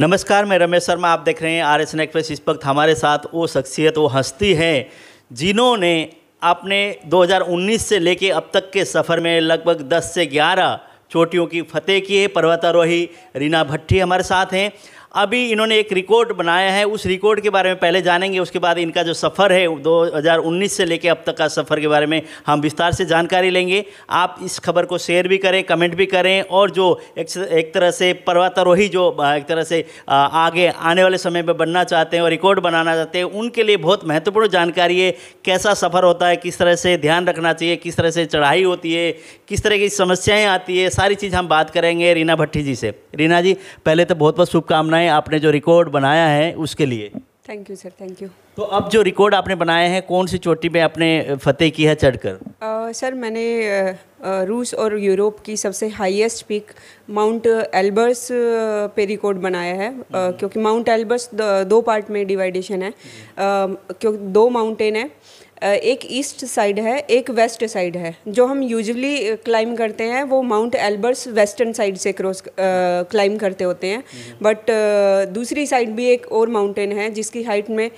नमस्कार मैं रमेश शर्मा आप देख रहे हैं आर एस एन एक्सप्रेस इस वक्त हमारे साथ वो शख्सियत वो हस्ती हैं जिन्होंने अपने 2019 से लेके अब तक के सफ़र में लगभग 10 से 11 चोटियों की फतेह की है पर्वतारोही रीना भट्टी हमारे साथ हैं अभी इन्होंने एक रिकॉर्ड बनाया है उस रिकॉर्ड के बारे में पहले जानेंगे उसके बाद इनका जो सफ़र है 2019 से लेकर अब तक का सफ़र के बारे में हम विस्तार से जानकारी लेंगे आप इस खबर को शेयर भी करें कमेंट भी करें और जो एक, एक तरह से पर्वतारोही जो एक तरह से आगे आने वाले समय में बनना चाहते हैं और रिकॉर्ड बनाना चाहते हैं उनके लिए बहुत महत्वपूर्ण जानकारी है कैसा सफ़र होता है किस तरह से ध्यान रखना चाहिए किस तरह से चढ़ाई होती है किस तरह की समस्याएँ आती है सारी चीज़ हम बात करेंगे रीना भट्टी जी से रीना जी पहले तो बहुत बहुत शुभकामनाएं आपने जो रिकॉर्ड बनाया है उसके लिए thank you sir thank you तो अब जो रिकॉर्ड आपने बनाए हैं कौन सी चोटी पे आपने फतेह की है चढ़कर सर मैंने रूस और यूरोप की सबसे हाईएस्ट पीक माउंट एल्बर्स पे रिकॉर्ड बनाया है हम्म। क्योंकि माउंट एल्बर्स दो पार्ट में डिवाइडेशन है क्योंकि दो माउंटेन है एक ईस्ट साइड है एक वेस्ट साइड है जो हम यूजुअली क्लाइम करते हैं वो माउंट एल्बर्स वेस्टर्न साइड से क्रॉस क्लाइम करते होते हैं हम्म। बट दूसरी साइड भी एक और माउंटेन है जिसकी हाइट में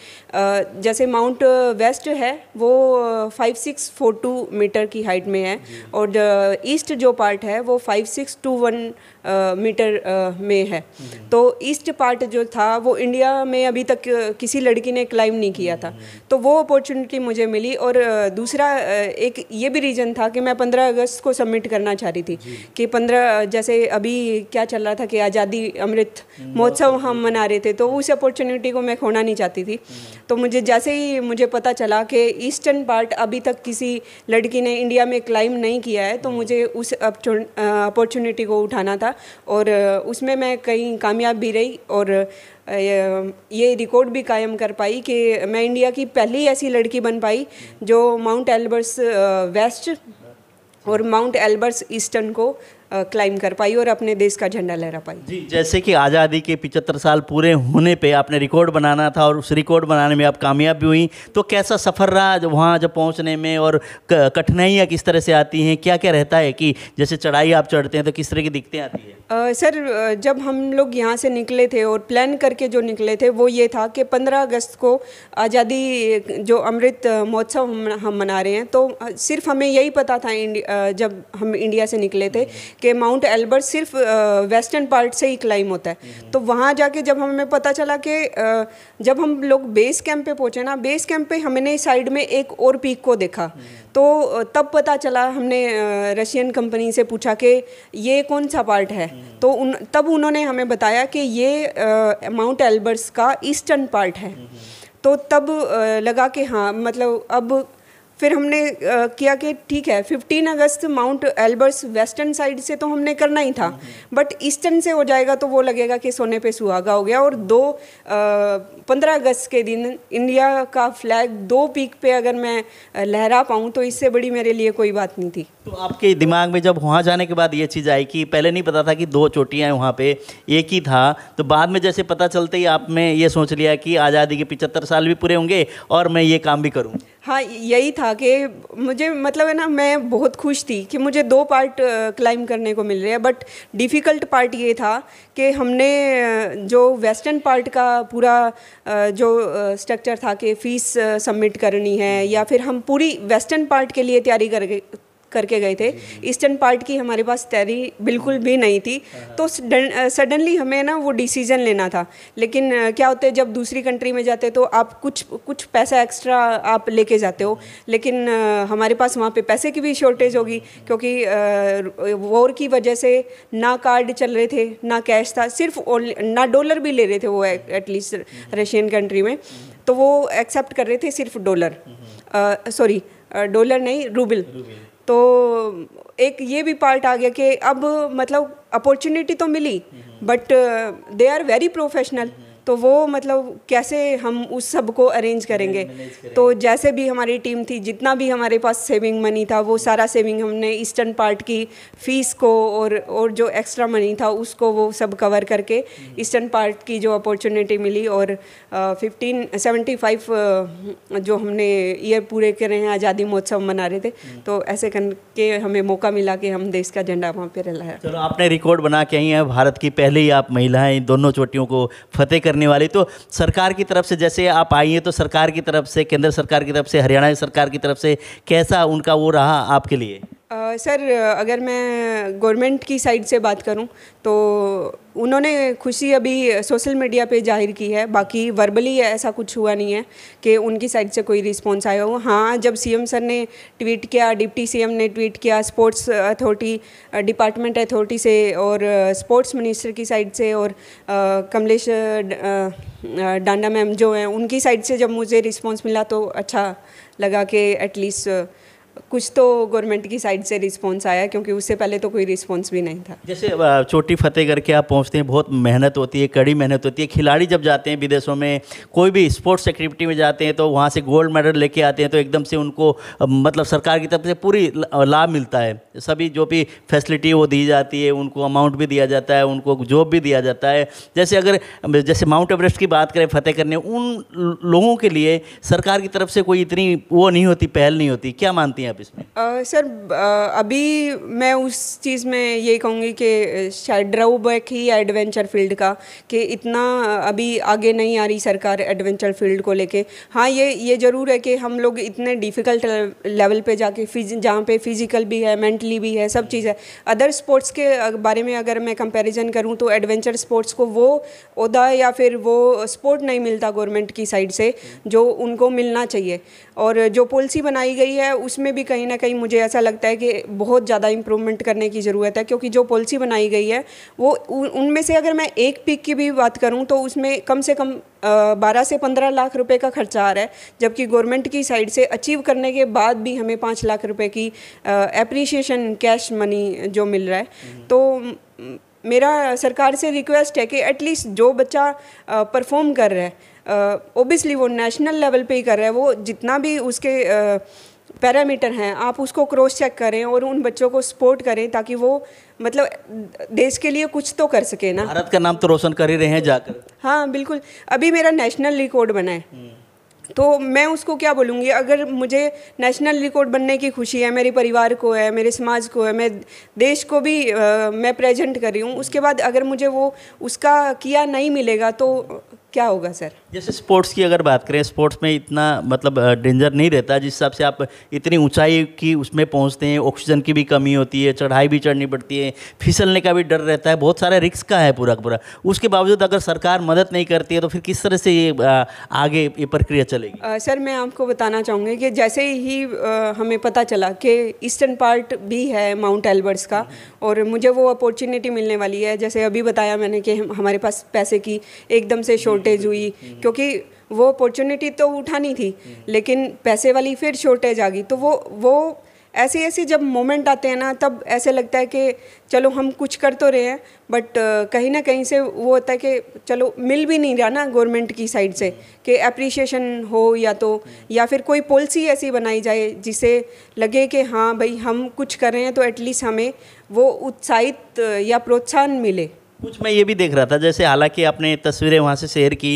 जैसे माउंट वेस्ट है वो five six four two metre की हाइट में है और ईस्ट जो पार्ट है वो five six two one metre में है हम्म। तो ईस्ट पार्ट जो था वो इंडिया में अभी तक किसी लड़की ने क्लाइम नहीं किया था हम्म। तो वो अपॉर्चुनिटी मुझे मिली और दूसरा एक ये भी रीज़न था कि मैं 15 अगस्त को सबमिट करना चाह रही थी कि 15 जैसे अभी क्या चल रहा था कि आज़ादी अमृत हम्म। महोत्सव हम मना रहे थे तो उस अपॉर्चुनिटी को मैं खोना नहीं चाहती थी हम्म। तो मुझे जैसे ही मुझे पता चला कि ईस्टर्न पार्ट अभी तक किसी लड़की ने इंडिया में क्लाइम नहीं किया है तो हम्म। मुझे उस अपॉर्चुनिटी को उठाना था और उसमें मैं कहीं कामयाब भी रही और ये रिकॉर्ड भी कायम कर पाई कि मैं इंडिया की पहली ऐसी लड़की बन पाई जो माउंट एल्बर्स वेस्ट और माउंट एल्बर्स ईस्टर्न को क्लाइम कर पाई और अपने देश का झंडा लहरा पाई जी जैसे कि आज़ादी के पिचहत्तर साल पूरे होने पे आपने रिकॉर्ड बनाना था और उस रिकॉर्ड बनाने में आप कामयाब भी हुई तो कैसा सफ़र रहा जब वहाँ जब पहुँचने में और कठिनाइयाँ किस तरह से आती हैं क्या क्या रहता है कि जैसे चढ़ाई आप चढ़ते हैं तो किस तरह की दिक्कतें आती हैं सर जब हम लोग यहाँ से निकले थे और प्लान करके जो निकले थे वो ये था कि 15 अगस्त को आज़ादी जो अमृत महोत्सव हम हम मना रहे हैं तो सिर्फ हमें यही पता था जब हम इंडिया से निकले थे कि माउंट एल्बर्ट सिर्फ वेस्टर्न पार्ट से ही क्लाइम होता है तो वहाँ जाके जब हमें पता चला कि जब हम लोग बेस कैंप पे पहुँचे ना बेस कैंप पे हमने साइड में एक और पीक को देखा तो तब पता चला हमने रशियन कंपनी से पूछा कि ये कौन सा पार्ट है तो उन तब उन्होंने हमें बताया कि ये माउंट एल्बर्ट्स का ईस्टर्न पार्ट है तो तब लगा कि हाँ मतलब अब फिर हमने किया कि ठीक है 15 अगस्त माउंट एल्बर्स वेस्टर्न साइड से तो हमने करना ही था बट हम्म। ईस्टर्न से हो जाएगा तो वो लगेगा कि सोने पे सुहागा हो गया और दो 15 अगस्त के दिन इंडिया का फ्लैग दो पीक पे अगर मैं लहरा पाऊँ तो इससे बड़ी मेरे लिए कोई बात नहीं थी तो आपके दिमाग में जब वहाँ जाने के बाद ये चीज़ आई कि पहले नहीं पता था कि दो चोटियाँ वहाँ पे एक ही था तो बाद में जैसे पता चलते ही आपने ये सोच लिया कि आज़ादी के पिचहत्तर साल भी पूरे होंगे और मैं ये काम भी करूँ हाँ यही था कि मुझे मतलब है ना मैं बहुत खुश थी कि मुझे दो पार्ट क्लाइम करने को मिल रहे हैं बट डिफ़िकल्ट पार्ट ये था कि हमने जो वेस्टर्न पार्ट का पूरा जो स्ट्रक्चर था कि फ़ीस सबमिट करनी है या फिर हम पूरी वेस्टर्न पार्ट के लिए तैयारी कर करके गए थे ईस्टर्न पार्ट की हमारे पास तैरी बिल्कुल भी नहीं थी तो हाँ। सडनली हमें ना वो डिसीजन लेना था लेकिन क्या होता है जब दूसरी कंट्री में जाते तो आप कुछ कुछ पैसा एक्स्ट्रा आप लेके जाते हो लेकिन हमारे पास वहाँ पे पैसे की भी शॉर्टेज होगी क्योंकि वॉर की वजह से ना कार्ड चल रहे थे ना कैश था सिर्फ ना डॉलर भी ले रहे थे वो एटलीस्ट रशियन कंट्री में तो वो एक्सेप्ट कर रहे थे सिर्फ डॉलर हम्म। सॉरी डॉलर नहीं रूबल, रूबल। तो एक ये भी पार्ट आ गया कि अब मतलब अपॉर्चुनिटी तो मिली but they are very professional तो वो मतलब कैसे हम उस सब को अरेंज करेंगे तो जैसे भी हमारी टीम थी जितना भी हमारे पास सेविंग मनी था वो सारा सेविंग हमने ईस्टर्न पार्ट की फ़ीस को और और जो एक्स्ट्रा मनी था उसको वो सब कवर करके ईस्टर्न हम्म। पार्ट की जो अपॉर्चुनिटी मिली और फिफ्टीन सेवेंटी फाइव जो हमने ईयर पूरे कर रहे हैं आज़ादी महोत्सव मना रहे थे हम्म। तो ऐसे करके हमें मौका मिला कि हम देश का झंडा वहाँ पर रहा चलो आपने रिकॉर्ड बना के आई हैं भारत की पहली आप महिलाएं दोनों चोटियों को फतेह करने करने वाली तो सरकार की तरफ से जैसे आप आई हैं तो सरकार की तरफ से केंद्र सरकार की तरफ से हरियाणा सरकार की तरफ से कैसा उनका वो रहा आपके लिए सर अगर मैं गवर्नमेंट की साइड से बात करूं तो उन्होंने खुशी अभी सोशल मीडिया पे जाहिर की है बाकी वर्बली ऐसा कुछ हुआ नहीं है कि उनकी साइड से कोई रिस्पॉन्स आया हो हाँ जब सीएम सर ने ट्वीट किया डिप्टी सीएम ने ट्वीट किया स्पोर्ट्स अथॉरिटी डिपार्टमेंट अथॉरिटी से और स्पोर्ट्स मिनिस्टर की साइड से और कमलेश डांडा मैम जो हैं उनकी साइड से जब मुझे रिस्पॉन्स मिला तो अच्छा लगा कि एटलीस्ट कुछ तो गवर्नमेंट की साइड से रिस्पॉन्स आया क्योंकि उससे पहले तो कोई रिस्पॉन्स भी नहीं था जैसे छोटी फतेह करके आप पहुँचते हैं बहुत मेहनत होती है कड़ी मेहनत होती है खिलाड़ी जब जाते हैं विदेशों में कोई भी स्पोर्ट्स एक्टिविटी में जाते हैं तो वहाँ से गोल्ड मेडल लेके आते हैं तो एकदम से उनको मतलब सरकार की तरफ से पूरी लाभ मिलता है सभी जो भी फैसिलिटी वो दी जाती है उनको अमाउंट भी दिया जाता है उनको जॉब भी दिया जाता है जैसे अगर जैसे माउंट एवरेस्ट की बात करें फतेह करने उन लोगों के लिए सरकार की तरफ से कोई इतनी वो नहीं होती पहल नहीं होती क्या मानती हैं आप इसमें uh, सर uh, अभी मैं उस चीज़ में यही कहूँगी कि शायद बैक ही एडवेंचर फील्ड का कि इतना अभी आगे नहीं आ रही सरकार एडवेंचर फील्ड को लेके हाँ ये ये ज़रूर है कि हम लोग इतने डिफ़िकल्ट लेवल पे जाके फिज जहाँ पे फिज़िकल भी है मेंटली भी है सब चीज़ है अदर स्पोर्ट्स के बारे में अगर मैं कंपेरिजन करूँ तो एडवेंचर स्पोर्ट्स को वो उदा या फिर वो सपोर्ट नहीं मिलता गवर्नमेंट की साइड से जो उनको मिलना चाहिए और जो पॉलिसी बनाई गई है उसमें भी कहीं ना कहीं मुझे ऐसा लगता है कि बहुत ज़्यादा इम्प्रूवमेंट करने की ज़रूरत है क्योंकि जो पॉलिसी बनाई गई है वो उनमें से अगर मैं एक पिक की भी बात करूँ तो उसमें कम से कम बारह से पंद्रह लाख रुपए का खर्चा आ रहा है जबकि गवर्नमेंट की साइड से अचीव करने के बाद भी हमें पाँच लाख रुपये की अप्रिशिएशन कैश मनी जो मिल रहा है हम्म। तो मेरा सरकार से रिक्वेस्ट है कि एटलीस्ट जो बच्चा परफॉर्म कर रहा है ओबियसली वो नेशनल लेवल पे ही कर रहा है वो जितना भी उसके पैरामीटर हैं आप उसको क्रॉस चेक करें और उन बच्चों को सपोर्ट करें ताकि वो मतलब देश के लिए कुछ तो कर सके ना भारत का नाम तो रोशन कर ही रहे हैं जाकर हाँ बिल्कुल अभी मेरा नेशनल रिकॉर्ड बना है हम्म। तो मैं उसको क्या बोलूँगी अगर मुझे नेशनल रिकॉर्ड बनने की खुशी है मेरे परिवार को है मेरे समाज को है मैं देश को भी आ, मैं प्रेजेंट कर रही हूँ उसके बाद अगर मुझे वो उसका किया नहीं मिलेगा तो क्या होगा सर जैसे स्पोर्ट्स की अगर बात करें स्पोर्ट्स में इतना मतलब डेंजर नहीं रहता जिस हिसाब से आप इतनी ऊंचाई की उसमें पहुंचते हैं ऑक्सीजन की भी कमी होती है चढ़ाई भी चढ़नी पड़ती है फिसलने का भी डर रहता है बहुत सारे रिक्स का है पूरा पूरा उसके बावजूद अगर सरकार मदद नहीं करती है तो फिर किस तरह से ये आगे ये प्रक्रिया चलेगी आ, सर मैं आपको बताना चाहूँगी कि जैसे ही आ, हमें पता चला कि ईस्टर्न पार्ट भी है माउंट एल्बर्ट्स का और मुझे वो अपॉर्चुनिटी मिलने वाली है जैसे अभी बताया मैंने कि हमारे पास पैसे की एकदम से शॉर्ट शॉर्टेज हुई क्योंकि वो अपॉर्चुनिटी तो उठानी थी लेकिन पैसे वाली फिर शॉर्टेज आ गई तो वो वो ऐसे ऐसे जब मोमेंट आते हैं ना तब ऐसे लगता है कि चलो हम कुछ कर तो रहे हैं बट कहीं ना कहीं से वो होता है कि चलो मिल भी नहीं रहा ना गवर्नमेंट की साइड से कि अप्रिशिएशन हो या तो या फिर कोई पॉलिसी ऐसी बनाई जाए जिसे लगे कि हाँ भाई हम कुछ कर रहे हैं तो एटलीस्ट हमें वो उत्साहित या प्रोत्साहन मिले कुछ मैं ये भी देख रहा था जैसे हालांकि आपने तस्वीरें वहाँ से शेयर की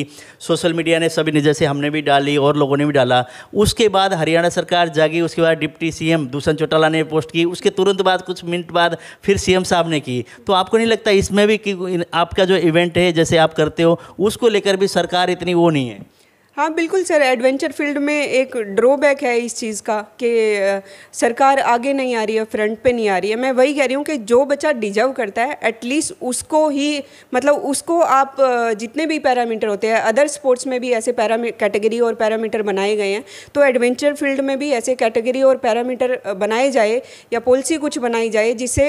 सोशल मीडिया ने सभी ने जैसे हमने भी डाली और लोगों ने भी डाला उसके बाद हरियाणा सरकार जागी उसके बाद डिप्टी सीएम दूषण चौटाला ने पोस्ट की उसके तुरंत बाद कुछ मिनट बाद फिर सीएम साहब ने की तो आपको नहीं लगता इसमें भी कि आपका जो इवेंट है जैसे आप करते हो उसको लेकर भी सरकार इतनी वो नहीं है हाँ बिल्कुल सर एडवेंचर फील्ड में एक ड्रॉबैक है इस चीज़ का कि सरकार आगे नहीं आ रही है फ्रंट पे नहीं आ रही है मैं वही कह रही हूँ कि जो बच्चा डिजर्व करता है एटलीस्ट उसको ही मतलब उसको आप जितने भी पैरामीटर होते हैं अदर स्पोर्ट्स में भी ऐसे पैरा कैटेगरी और पैरामीटर बनाए गए हैं तो एडवेंचर फील्ड में भी ऐसे कैटेगरी और पैरामीटर बनाए जाए या पॉलिसी कुछ बनाई जाए जिससे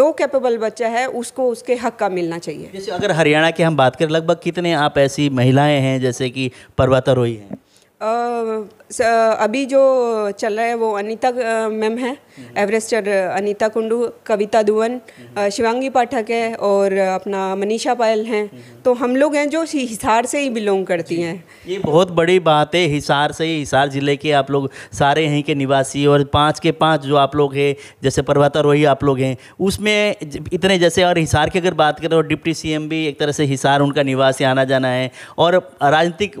जो कैपेबल बच्चा है उसको उसके हक का मिलना चाहिए जैसे अगर हरियाणा की हम बात करें लगभग कितने आप ऐसी महिलाएँ हैं जैसे कि पर्वत लगातार हुई है अभी जो चल रहा है वो अनीता मैम है एवरेस्टर अनीता कुंडू कविता दुवन शिवांगी पाठक है और अपना मनीषा पायल हैं तो हम लोग हैं जो हिसार से ही बिलोंग करती हैं ये बहुत बड़ी बात है हिसार से ही हिसार ज़िले के आप लोग सारे यहीं के निवासी और पाँच के पाँच जो आप लोग हैं जैसे पर्वतारोही आप लोग हैं उसमें इतने जैसे और हिसार की अगर बात करें तो डिप्टी सी भी एक तरह से हिसार उनका निवासी आना जाना है और राजनीतिक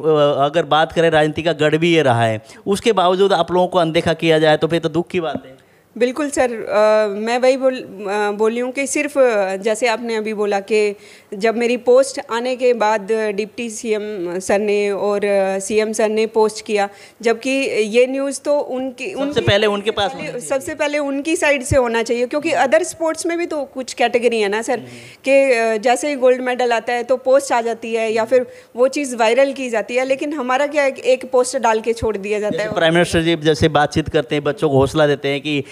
अगर बात करें राजनीति का गढ़ भी ये रहा है उसके बावजूद आप लोगों को अनदेखा किया जाए तो फिर तो दुख की बात है बिल्कुल सर आ, मैं वही बोल बोली हूँ कि सिर्फ जैसे आपने अभी बोला कि जब मेरी पोस्ट आने के बाद डिप्टी सीएम सर ने और सीएम सर ने पोस्ट किया जबकि ये न्यूज़ तो उनकी सबसे पहले उनके पास पहले, सबसे पहले उनकी साइड से होना चाहिए क्योंकि हम्म। अदर स्पोर्ट्स में भी तो कुछ कैटेगरी है ना सर हम्म। कि जैसे ही गोल्ड मेडल आता है तो पोस्ट आ जाती है या फिर वो चीज़ वायरल की जाती है लेकिन हमारा क्या एक, एक पोस्ट डाल के छोड़ दिया जाता है प्राइम मिनिस्टर जी जैसे बातचीत करते हैं बच्चों को हौसला देते हैं कि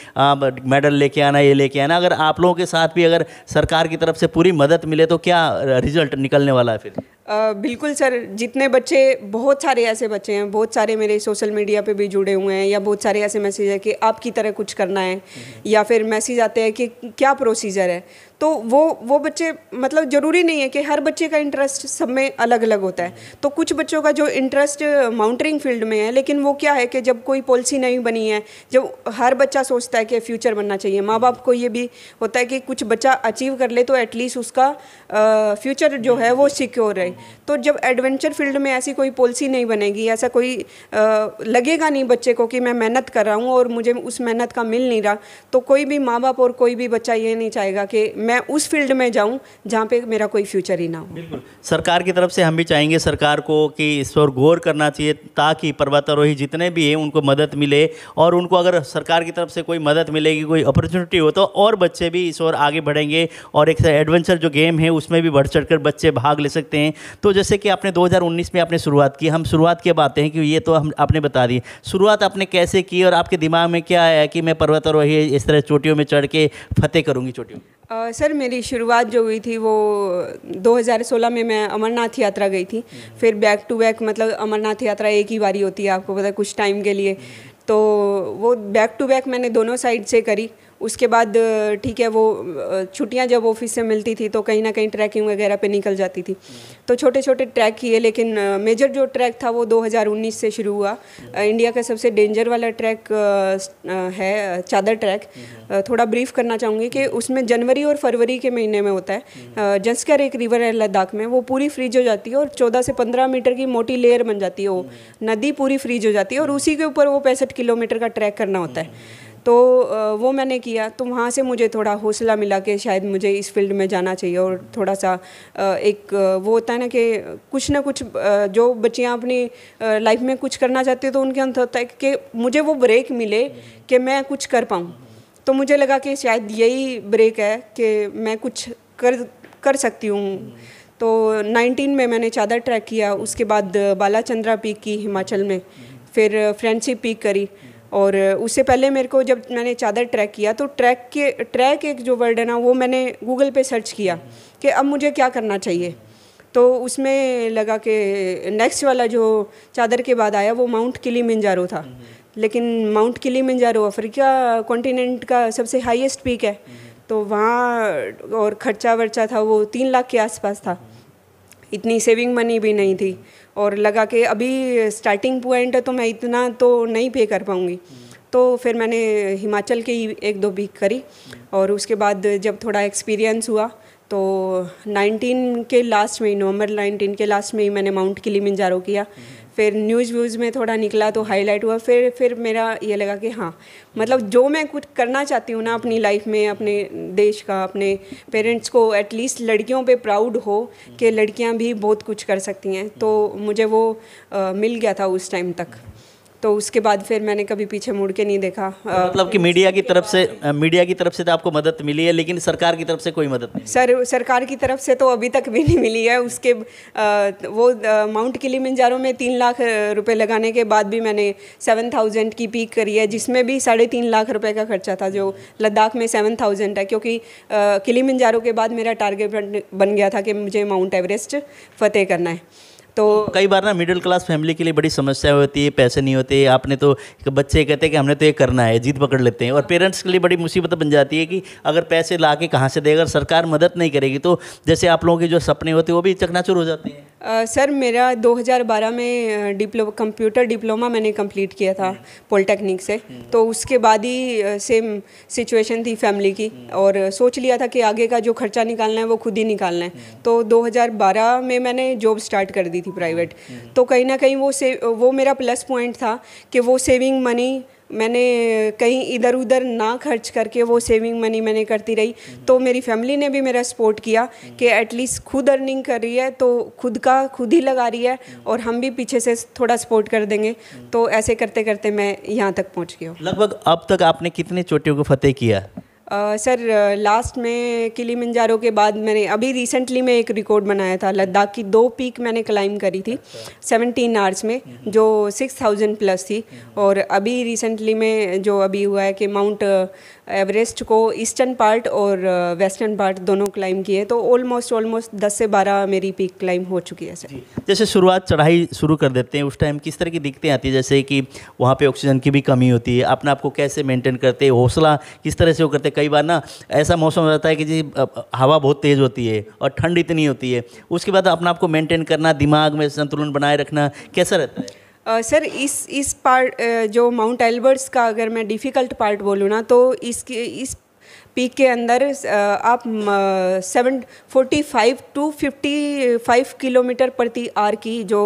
मेडल लेके आना ये लेके आना अगर आप लोगों के साथ भी अगर सरकार की तरफ से पूरी मदद मिले तो क्या रिजल्ट निकलने वाला है फिर बिल्कुल सर जितने बच्चे बहुत सारे ऐसे बच्चे हैं बहुत सारे मेरे सोशल मीडिया पे भी जुड़े हुए हैं या बहुत सारे ऐसे मैसेज है कि आपकी तरह कुछ करना है हम्म। या फिर मैसेज आते हैं कि क्या प्रोसीजर है तो वो वो बच्चे मतलब ज़रूरी नहीं है कि हर बच्चे का इंटरेस्ट सब में अलग अलग होता है हम्म। तो कुछ बच्चों का जो इंटरेस्ट माउंटरिंग फील्ड में है लेकिन वो क्या है कि जब कोई पॉलिसी नहीं बनी है जब हर बच्चा सोचता है कि फ्यूचर बनना चाहिए माँ बाप को ये भी होता है कि कुछ बच्चा अचीव कर ले तो एटलीस्ट उसका फ्यूचर जो है वो सिक्योर रहे तो जब एडवेंचर फील्ड में ऐसी कोई पॉलिसी नहीं बनेगी ऐसा कोई आ, लगेगा नहीं बच्चे को कि मैं मेहनत कर रहा हूँ और मुझे उस मेहनत का मिल नहीं रहा तो कोई भी माँ बाप और कोई भी बच्चा ये नहीं चाहेगा कि मैं उस फील्ड में जाऊँ जहाँ पर मेरा कोई फ्यूचर ही ना हो बिल्कुल सरकार की तरफ से हम भी चाहेंगे सरकार को कि इस पर गौर करना चाहिए ताकि पर्वतारोही जितने भी हैं उनको मदद मिले और उनको अगर सरकार की तरफ से कोई मदद मिलेगी कोई अपॉर्चुनिटी हो तो और बच्चे भी इस ओर आगे बढ़ेंगे और एक एडवेंचर जो गेम है उसमें भी बढ़ चढ़ बच्चे भाग ले सकते हैं तो जैसे कि आपने 2019 में आपने शुरुआत की हम शुरुआत की बातें हैं कि ये तो हम आपने बता दी शुरुआत आपने कैसे की और आपके दिमाग में क्या आया कि मैं पर्वतारोही इस तरह चोटियों में चढ़ के फतेह करूँगी चोटियों Uh, सर मेरी शुरुआत जो हुई थी वो 2016 में मैं अमरनाथ यात्रा गई थी फिर बैक टू बैक मतलब अमरनाथ यात्रा एक ही बारी होती है आपको पता कुछ टाइम के लिए तो वो बैक टू बैक मैंने दोनों साइड से करी उसके बाद ठीक है वो छुट्टियां जब ऑफिस से मिलती थी तो कहीं ना कहीं ट्रैकिंग वगैरह पे निकल जाती थी तो छोटे छोटे ट्रैक किए लेकिन मेजर जो ट्रैक था वो 2019 से शुरू हुआ इंडिया का सबसे डेंजर वाला ट्रैक है चादर ट्रैक थोड़ा ब्रीफ करना चाहूँगी कि उसमें जनवरी और फरवरी के महीने में होता है जंस्कर एक रिवर है लद्दाख में वो पूरी फ्रीज हो जाती है और चौदह से पंद्रह मीटर की मोटी लेयर बन जाती है वो नदी पूरी फ्रीज हो जाती है और उसी के ऊपर वो पैंसठ किलोमीटर का ट्रैक करना होता है तो वो मैंने किया तो वहाँ से मुझे थोड़ा हौसला मिला कि शायद मुझे इस फील्ड में जाना चाहिए और थोड़ा सा एक वो होता है ना कि कुछ ना कुछ जो बच्चियाँ अपनी लाइफ में कुछ करना चाहती है तो उनके अंत होता है कि मुझे वो ब्रेक मिले कि मैं कुछ कर पाऊँ तो मुझे लगा कि शायद यही ब्रेक है कि मैं कुछ कर कर सकती हूँ तो 19 में मैंने चादर ट्रैक किया उसके बाद बालाचंद्रा पीक की हिमाचल में फिर फ्रेंडशिप पीक करी और उससे पहले मेरे को जब मैंने चादर ट्रैक किया तो ट्रैक के ट्रैक एक जो वर्ड है ना वो मैंने गूगल पे सर्च किया कि अब मुझे क्या करना चाहिए तो उसमें लगा कि नेक्स्ट वाला जो चादर के बाद आया वो माउंट किली मिंजारो था लेकिन माउंट किली मिंजारो अफ्रीका कॉन्टिनेंट का सबसे हाईएस्ट पीक है तो वहाँ और खर्चा वर्चा था वो तीन लाख के आसपास था इतनी सेविंग मनी भी नहीं थी और लगा कि अभी स्टार्टिंग पॉइंट है तो मैं इतना तो नहीं पे कर पाऊँगी तो फिर मैंने हिमाचल के ही एक दो वीक करी और उसके बाद जब थोड़ा एक्सपीरियंस हुआ तो 19 के लास्ट में नवंबर 19 के लास्ट में ही मैंने माउंट किली किया फिर न्यूज़ व्यूज़ में थोड़ा निकला तो हाईलाइट हुआ फिर फिर मेरा ये लगा कि हाँ मतलब जो मैं कुछ करना चाहती हूँ ना अपनी लाइफ में अपने देश का अपने पेरेंट्स को एटलीस्ट लड़कियों पे प्राउड हो कि लड़कियाँ भी बहुत कुछ कर सकती हैं तो मुझे वो आ, मिल गया था उस टाइम तक तो उसके बाद फिर मैंने कभी पीछे मुड़ के नहीं देखा तो मतलब कि मीडिया की तरफ से मीडिया की तरफ से तो आपको मदद मिली है लेकिन सरकार की तरफ से कोई मदद नहीं सर सरकार की तरफ से तो अभी तक भी नहीं मिली है उसके वो माउंट किलीमंजारो में तीन लाख रुपए लगाने के बाद भी मैंने सेवन थाउजेंड की पीक करी है जिसमें भी साढ़े तीन लाख रुपये का खर्चा था जो लद्दाख में सेवन थाउजेंड है क्योंकि किलीमंजारो के बाद मेरा टारगेट बन गया था कि मुझे माउंट एवरेस्ट फतेह करना है तो कई बार ना मिडिल क्लास फैमिली के लिए बड़ी समस्या होती है पैसे नहीं होते आपने तो बच्चे कहते हैं कि हमने तो ये करना है जीत पकड़ लेते हैं और पेरेंट्स के लिए बड़ी मुसीबत बन जाती है कि अगर पैसे ला के कहाँ से देगा सरकार मदद नहीं करेगी तो जैसे आप लोगों के जो सपने होते हैं वो भी चकनाचूर हो जाते हैं सर uh, मेरा 2012 में डिप्लो कंप्यूटर डिप्लोमा मैंने कंप्लीट किया था पॉलिटेक्निक हम्म। से हम्म। तो उसके बाद ही सेम सिचुएशन थी फैमिली की हम्म। और सोच लिया था कि आगे का जो खर्चा निकालना है वो खुद ही निकालना है तो 2012 में मैंने जॉब स्टार्ट कर दी दी थी प्राइवेट तो कहीं ना कहीं वो से वो मेरा प्लस पॉइंट था कि वो सेविंग मनी मैंने कहीं इधर उधर ना खर्च करके वो सेविंग मनी मैंने करती रही तो मेरी फैमिली ने भी मेरा सपोर्ट किया कि एटलीस्ट खुद अर्निंग कर रही है तो खुद का खुद ही लगा रही है और हम भी पीछे से थोड़ा सपोर्ट कर देंगे तो ऐसे करते करते मैं यहाँ तक पहुँच गया लगभग अब तक आपने कितने चोटियों को फतेह किया सर लास्ट में किली मंजारो के बाद मैंने अभी रिसेंटली मैं एक रिकॉर्ड बनाया था लद्दाख की दो पीक मैंने क्लाइम करी थी सेवनटीन अच्छा। आवर्स में हम्म। जो सिक्स थाउजेंड प्लस थी हम्म। और अभी रिसेंटली में जो अभी हुआ है कि माउंट एवरेस्ट को ईस्टर्न पार्ट और वेस्टर्न पार्ट दोनों क्लाइम किए तो ऑलमोस्ट ऑलमोस्ट 10 से 12 मेरी पीक क्लाइम हो चुकी है सर जैसे शुरुआत चढ़ाई शुरू कर देते हैं उस टाइम किस तरह की दिक्कतें आती है जैसे कि वहाँ पे ऑक्सीजन की भी कमी होती है अपने आप को कैसे मेंटेन करते हैं हौसला किस तरह से वो करते कई बार ना ऐसा मौसम रहता है कि जी हवा बहुत तेज़ होती है और ठंड इतनी होती है उसके बाद अपने आप को मेंटेन करना दिमाग में संतुलन बनाए रखना कैसा रहता है सर uh, इस इस पार्ट जो माउंट एल्बर्ट्स का अगर मैं डिफ़िकल्ट पार्ट बोलूँ ना तो इसके इस पीक के अंदर आप seven forty five to fifty five kilometre प्रति आर की जो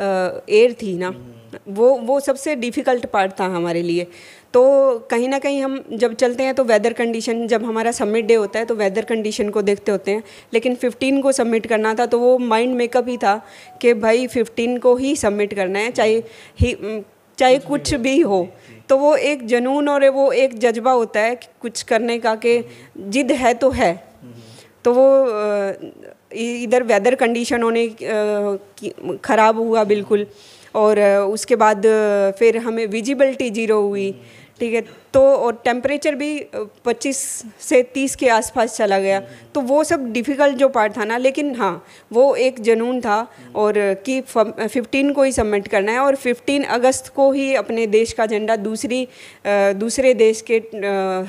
एयर थी ना हम्म। वो वो सबसे डिफ़िकल्ट पार्ट था हमारे लिए तो कहीं ना कहीं हम जब चलते हैं तो वेदर कंडीशन जब हमारा सबमिट डे होता है तो वेदर कंडीशन को देखते होते हैं लेकिन 15 को सबमिट करना था तो वो माइंड मेकअप ही था कि भाई 15 को ही सबमिट करना है चाहे ही चाहे कुछ भी हो तो वो एक जनून और वो एक जज्बा होता है कुछ करने का कि जिद है तो है तो वो इधर वेदर कंडीशन होने ख़राब हुआ बिल्कुल और उसके बाद फिर हमें विजिबिलिटी जीरो हुई ठीक है तो और टेम्परेचर भी 25 से 30 के आसपास चला गया तो वो सब डिफ़िकल्ट जो पार्ट था ना लेकिन हाँ वो एक जनून था और कि 15 को ही सबमिट करना है और 15 अगस्त को ही अपने देश का झंडा दूसरी दूसरे देश के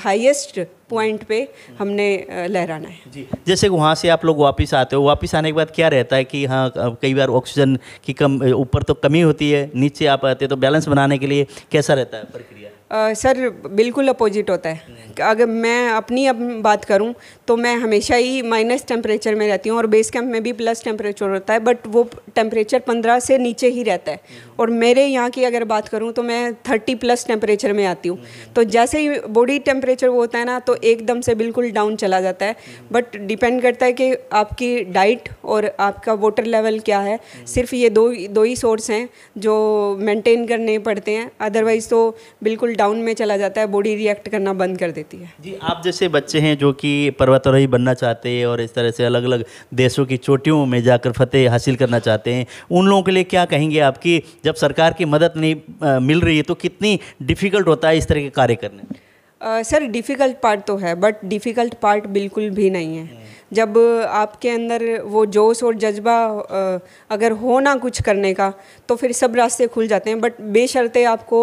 हाईएस्ट पॉइंट पे हमने लहराना है जी जैसे वहाँ से आप लोग वापस आते हो वापस आने के बाद क्या रहता है कि हाँ कई बार ऑक्सीजन की कम ऊपर तो कमी होती है नीचे आप आते तो बैलेंस बनाने के लिए कैसा रहता है प्रक्रिया आ, सर बिल्कुल अपोजिट होता है अगर मैं अपनी अब बात करूं तो मैं हमेशा ही माइनस टेम्परेचर में रहती हूं और बेस कैंप में भी प्लस टेम्परेचर होता है बट वो टेम्परेचर पंद्रह से नीचे ही रहता है और मेरे यहाँ की अगर बात करूं तो मैं थर्टी प्लस टेम्परेचर में आती हूँ तो जैसे ही बॉडी टेम्परेचर वो होता है ना तो एकदम से बिल्कुल डाउन चला जाता है बट डिपेंड करता है कि आपकी डाइट और आपका वाटर लेवल क्या है सिर्फ ये दो दो ही सोर्स हैं जो मेनटेन करने पड़ते हैं अदरवाइज़ तो बिल्कुल डाउन में चला जाता है बॉडी रिएक्ट करना बंद कर देती है जी आप जैसे बच्चे हैं जो कि पर्वतारोही बनना चाहते हैं और इस तरह से अलग अलग देशों की चोटियों में जाकर फतेह हासिल करना चाहते हैं उन लोगों के लिए क्या कहेंगे आपकी जब सरकार की मदद नहीं मिल रही है तो कितनी डिफ़िकल्ट होता है इस तरह के कार्य करने सर डिफ़िकल्ट पार्ट तो है बट डिफ़िकल्ट पार्ट बिल्कुल भी नहीं है हम्म। जब आपके अंदर वो जोश और जज्बा अगर हो ना कुछ करने का तो फिर सब रास्ते खुल जाते हैं बट बेशरते आपको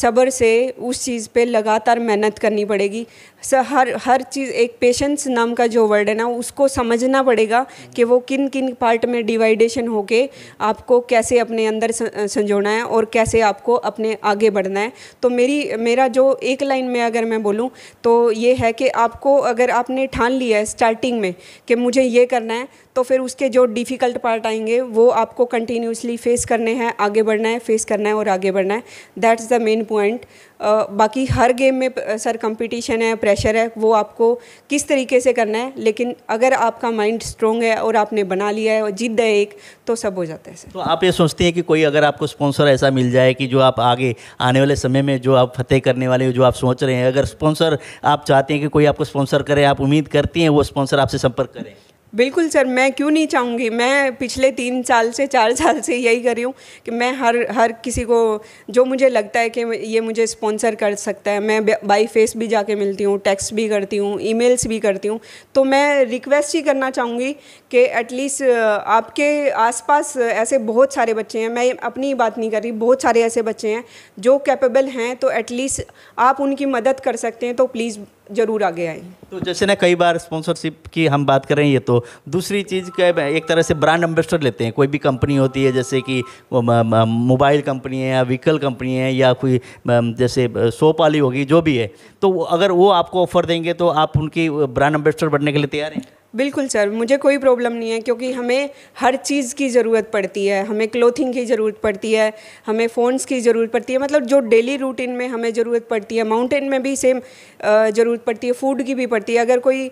सब्र से उस चीज़ पे लगातार मेहनत करनी पड़ेगी सर हर हर चीज़ एक पेशेंस नाम का जो वर्ड है ना उसको समझना पड़ेगा कि वो किन किन पार्ट में डिवाइडेशन होके आपको कैसे अपने अंदर संजोना है और कैसे आपको अपने आगे बढ़ना है तो मेरी मेरा जो एक लाइन में अगर मैं बोलूँ तो ये है कि आपको अगर आपने ठान लिया है स्टार्टिंग में कि मुझे ये करना है तो फिर उसके जो डिफ़िकल्ट पार्ट आएंगे वो आपको कंटिन्यूसली फेस करने हैं आगे बढ़ना है फेस करना है और आगे बढ़ना है दैट्स द मेन पॉइंट बाकी हर गेम में सर कंपटीशन है प्रेशर है वो आपको किस तरीके से करना है लेकिन अगर आपका माइंड स्ट्रॉन्ग है और आपने बना लिया है और जीत गए एक तो सब हो जाता है सर तो आप ये सोचते हैं कि कोई अगर आपको स्पॉन्सर ऐसा मिल जाए कि जो आप आगे आने वाले समय में जो आप फतेह करने वाले जो आप सोच रहे हैं अगर स्पॉन्सर आप चाहते हैं कि कोई आपको स्पॉन्सर करें आप उम्मीद करती हैं वो स्पॉन्सर आपसे संपर्क करें बिल्कुल सर मैं क्यों नहीं चाहूँगी मैं पिछले तीन साल से चार साल से यही कर रही हूँ कि मैं हर हर किसी को जो मुझे लगता है कि ये मुझे स्पॉन्सर कर सकता है मैं बाई फेस भी जाके मिलती हूँ टेक्स्ट भी करती हूँ ईमेल्स भी करती हूँ तो मैं रिक्वेस्ट ही करना चाहूँगी कि एटलीस्ट uh, आपके आसपास ऐसे बहुत सारे बच्चे हैं मैं अपनी बात नहीं कर रही बहुत सारे ऐसे बच्चे हैं जो कैपेबल हैं तो एटलीस्ट आप उनकी मदद कर सकते हैं तो प्लीज़ ज़रूर आगे आए तो जैसे ना कई बार स्पॉन्सरशिप की हम बात करें ये तो दूसरी चीज़ का एक तरह से ब्रांड एम्बेसडर लेते हैं कोई भी कंपनी होती है जैसे कि मोबाइल कंपनी है या व्हीकल कंपनी है या कोई जैसे सोप वाली होगी जो भी है तो अगर वो आपको ऑफर देंगे तो आप उनकी ब्रांड एम्बेसडर बनने के लिए तैयार हैं बिल्कुल सर मुझे कोई प्रॉब्लम नहीं है क्योंकि हमें हर चीज़ की ज़रूरत पड़ती है हमें क्लोथिंग की ज़रूरत पड़ती है हमें फ़ोन्स की ज़रूरत पड़ती है मतलब जो डेली रूटीन में हमें ज़रूरत पड़ती है माउंटेन में भी सेम ज़रूरत पड़ती है फ़ूड की भी पड़ती है अगर कोई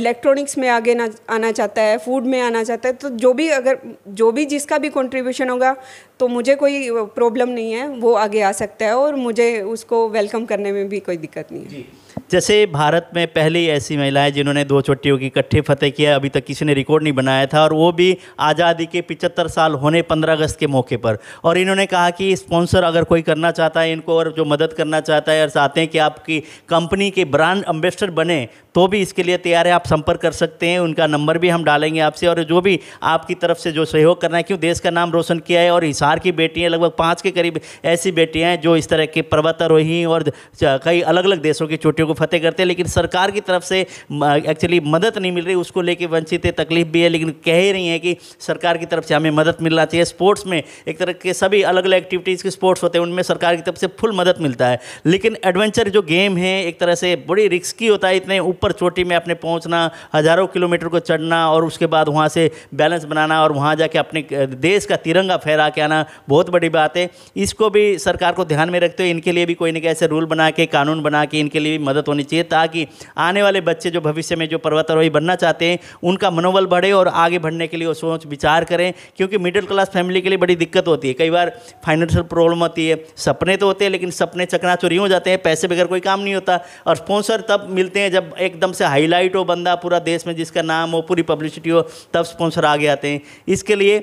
इलेक्ट्रॉनिक्स में आगे ना आना चाहता है फूड में आना चाहता है तो जो भी अगर जो भी जिसका भी कॉन्ट्रीब्यूशन होगा तो मुझे कोई प्रॉब्लम नहीं है वो आगे आ सकता है और मुझे उसको वेलकम करने में भी कोई दिक्कत नहीं है जैसे भारत में पहली ऐसी महिलाएं जिन्होंने दो चोटियों की इकट्ठे फतेह किया अभी तक किसी ने रिकॉर्ड नहीं बनाया था और वो भी आज़ादी के 75 साल होने 15 अगस्त के मौके पर और इन्होंने कहा कि स्पॉन्सर अगर कोई करना चाहता है इनको और जो मदद करना चाहता है और चाहते हैं कि आपकी कंपनी के ब्रांड एम्बेसडर बने तो भी इसके लिए तैयार है आप संपर्क कर सकते हैं उनका नंबर भी हम डालेंगे आपसे और जो भी आपकी तरफ से जो सहयोग करना है क्यों देश का नाम रोशन किया है और हिसाब बिहार की बेटियाँ लगभग पाँच के करीब ऐसी बेटियाँ हैं जो इस तरह के पर्वतारोही और कई अलग अलग देशों की चोटियों को फतेह करते हैं लेकिन सरकार की तरफ से एक्चुअली मदद नहीं मिल रही उसको लेके वंचित है तकलीफ भी है लेकिन कह ही रही है कि सरकार की तरफ से हमें मदद मिलना चाहिए स्पोर्ट्स में एक तरह के सभी अलग अलग एक्टिविटीज़ के स्पोर्ट्स होते हैं उनमें सरकार की तरफ से फुल मदद मिलता है लेकिन एडवेंचर जो गेम है एक तरह से बड़ी रिस्की होता है इतने ऊपर चोटी में अपने पहुँचना हज़ारों किलोमीटर को चढ़ना और उसके बाद वहाँ से बैलेंस बनाना और वहाँ जाके अपने देश का तिरंगा फहरा के आना करना बहुत बड़ी बात है इसको भी सरकार को ध्यान में रखते हुए इनके लिए भी कोई ना कोई ऐसे रूल बना के कानून बना के इनके लिए भी मदद होनी चाहिए ताकि आने वाले बच्चे जो भविष्य में जो पर्वतारोही बनना चाहते हैं उनका मनोबल बढ़े और आगे बढ़ने के लिए वो सोच विचार करें क्योंकि मिडिल क्लास फैमिली के लिए बड़ी दिक्कत होती है कई बार फाइनेंशियल प्रॉब्लम होती है सपने तो होते हैं लेकिन सपने चकना हो जाते हैं पैसे बगैर कोई काम नहीं होता और स्पॉन्सर तब मिलते हैं जब एकदम से हाईलाइट हो बंदा पूरा देश में जिसका नाम हो पूरी पब्लिसिटी हो तब स्पॉन्सर आगे आते हैं इसके लिए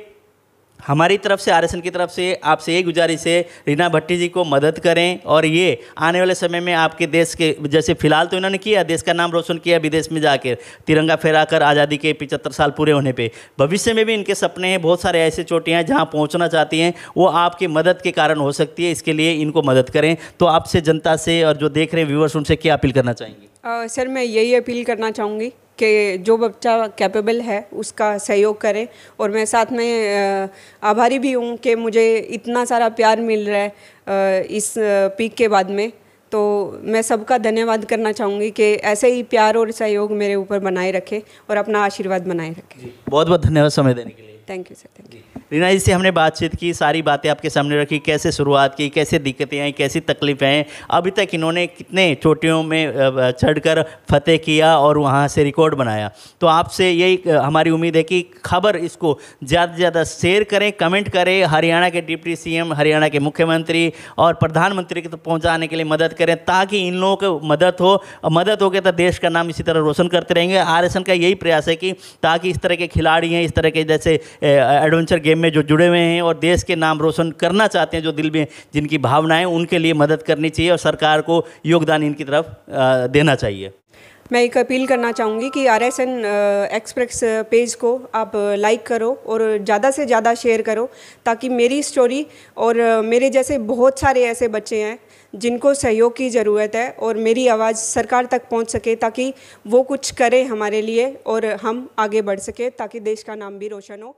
हमारी तरफ से आर की तरफ से आपसे ये गुजारिश है रीना भट्टी जी को मदद करें और ये आने वाले समय में आपके देश के जैसे फिलहाल तो इन्होंने किया देश का नाम रोशन किया विदेश में जाकर तिरंगा फहराकर आज़ादी के पिचहत्तर साल पूरे होने पे भविष्य में भी इनके सपने हैं बहुत सारे ऐसे चोटियाँ हैं जहाँ पहुँचना चाहती हैं वो आपकी मदद के कारण हो सकती है इसके लिए इनको मदद करें तो आपसे जनता से और जो देख रहे हैं व्यूवर्स उनसे क्या अपील करना चाहेंगे सर मैं यही अपील करना चाहूँगी कि जो बच्चा कैपेबल है उसका सहयोग करें और मैं साथ में आभारी भी हूँ कि मुझे इतना सारा प्यार मिल रहा है इस पीक के बाद में तो मैं सबका धन्यवाद करना चाहूँगी कि ऐसे ही प्यार और सहयोग मेरे ऊपर बनाए रखे और अपना आशीर्वाद बनाए रखे बहुत बहुत धन्यवाद समय देने के लिए thank you sir thank you Reena ji से हमने बातचीत की सारी बातें आपके सामने रखी कैसे शुरुआत की कैसे दिक्कतें आई कैसी तकलीफ़ें हैं अभी तक इन्होंने कितने चोटियों में चढ़कर फतेह किया और वहाँ से रिकॉर्ड बनाया तो आपसे यही हमारी उम्मीद है कि खबर इसको ज़्यादा से ज़्यादा शेयर करें कमेंट करें हरियाणा के डिप्टी सी हरियाणा के मुख्यमंत्री और प्रधानमंत्री के तो पहुँचाने के लिए मदद करें ताकि इन लोगों को मदद हो मदद हो गया तो देश का नाम इसी तरह रोशन करते रहेंगे आर का यही प्रयास है कि ताकि इस तरह के खिलाड़ी हैं इस तरह के जैसे एडवेंचर गेम में जो जुड़े हुए हैं और देश के नाम रोशन करना चाहते हैं जो दिल में जिनकी भावनाएं उनके लिए मदद करनी चाहिए और सरकार को योगदान इनकी तरफ देना चाहिए मैं एक अपील करना चाहूँगी कि R S N express page को आप लाइक करो और ज़्यादा से ज़्यादा शेयर करो ताकि मेरी स्टोरी और मेरे जैसे बहुत सारे ऐसे बच्चे हैं जिनको सहयोग की ज़रूरत है और मेरी आवाज़ सरकार तक पहुंच सके ताकि वो कुछ करे हमारे लिए और हम आगे बढ़ सके ताकि देश का नाम भी रोशन हो